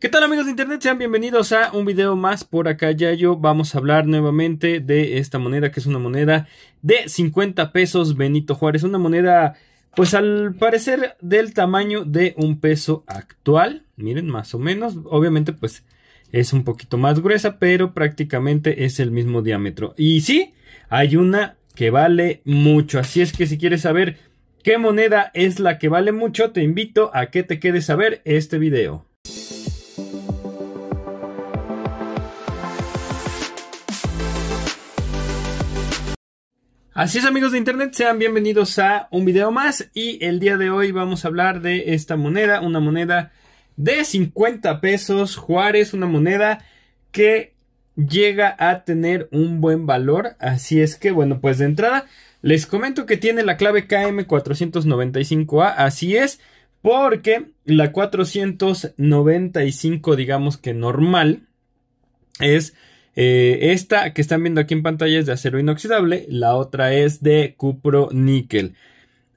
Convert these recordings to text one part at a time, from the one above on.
¿Qué tal amigos de internet? Sean bienvenidos a un video más por acá yo Vamos a hablar nuevamente de esta moneda que es una moneda de 50 pesos Benito Juárez. Una moneda pues al parecer del tamaño de un peso actual. Miren más o menos. Obviamente pues es un poquito más gruesa pero prácticamente es el mismo diámetro. Y sí, hay una que vale mucho. Así es que si quieres saber qué moneda es la que vale mucho te invito a que te quedes a ver este video. Así es amigos de internet, sean bienvenidos a un video más y el día de hoy vamos a hablar de esta moneda, una moneda de 50 pesos Juárez, una moneda que llega a tener un buen valor, así es que bueno, pues de entrada les comento que tiene la clave KM495A, así es, porque la 495 digamos que normal es eh, esta que están viendo aquí en pantalla es de acero inoxidable, la otra es de cupro níquel.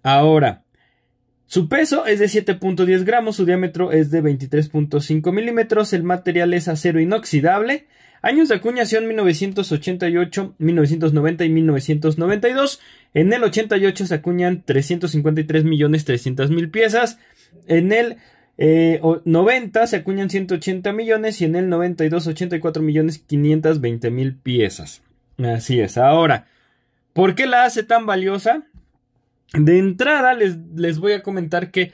Ahora, su peso es de 7.10 gramos, su diámetro es de 23.5 milímetros, el material es acero inoxidable. Años de acuñación 1988, 1990 y 1992. En el 88 se acuñan 353 millones piezas. En el 90 eh, se acuñan 180 millones y en el 92 84 millones 520 mil piezas. Así es. Ahora, ¿por qué la hace tan valiosa? De entrada les, les voy a comentar que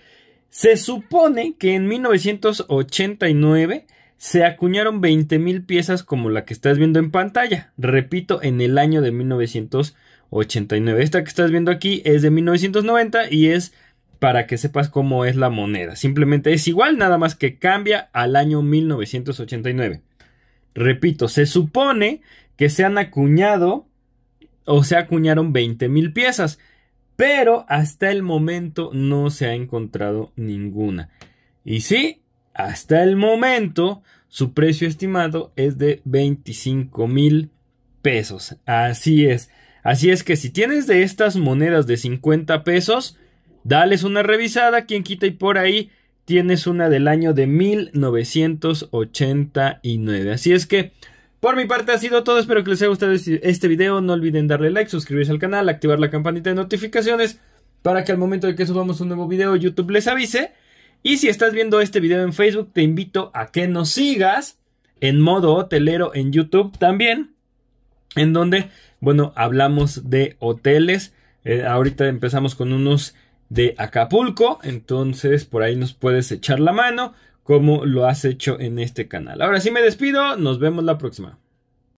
se supone que en 1989 se acuñaron 20 mil piezas como la que estás viendo en pantalla. Repito, en el año de 1989. Esta que estás viendo aquí es de 1990 y es para que sepas cómo es la moneda. Simplemente es igual, nada más que cambia al año 1989. Repito, se supone que se han acuñado o se acuñaron 20 mil piezas, pero hasta el momento no se ha encontrado ninguna. Y sí, hasta el momento su precio estimado es de 25 mil pesos. Así es. Así es que si tienes de estas monedas de 50 pesos, Dales una revisada, quien quita y por ahí tienes una del año de 1989. Así es que, por mi parte ha sido todo, espero que les haya gustado este, este video, no olviden darle like, suscribirse al canal, activar la campanita de notificaciones para que al momento de que subamos un nuevo video YouTube les avise. Y si estás viendo este video en Facebook, te invito a que nos sigas en modo hotelero en YouTube también, en donde, bueno, hablamos de hoteles. Eh, ahorita empezamos con unos de Acapulco. Entonces por ahí nos puedes echar la mano como lo has hecho en este canal. Ahora sí me despido, nos vemos la próxima.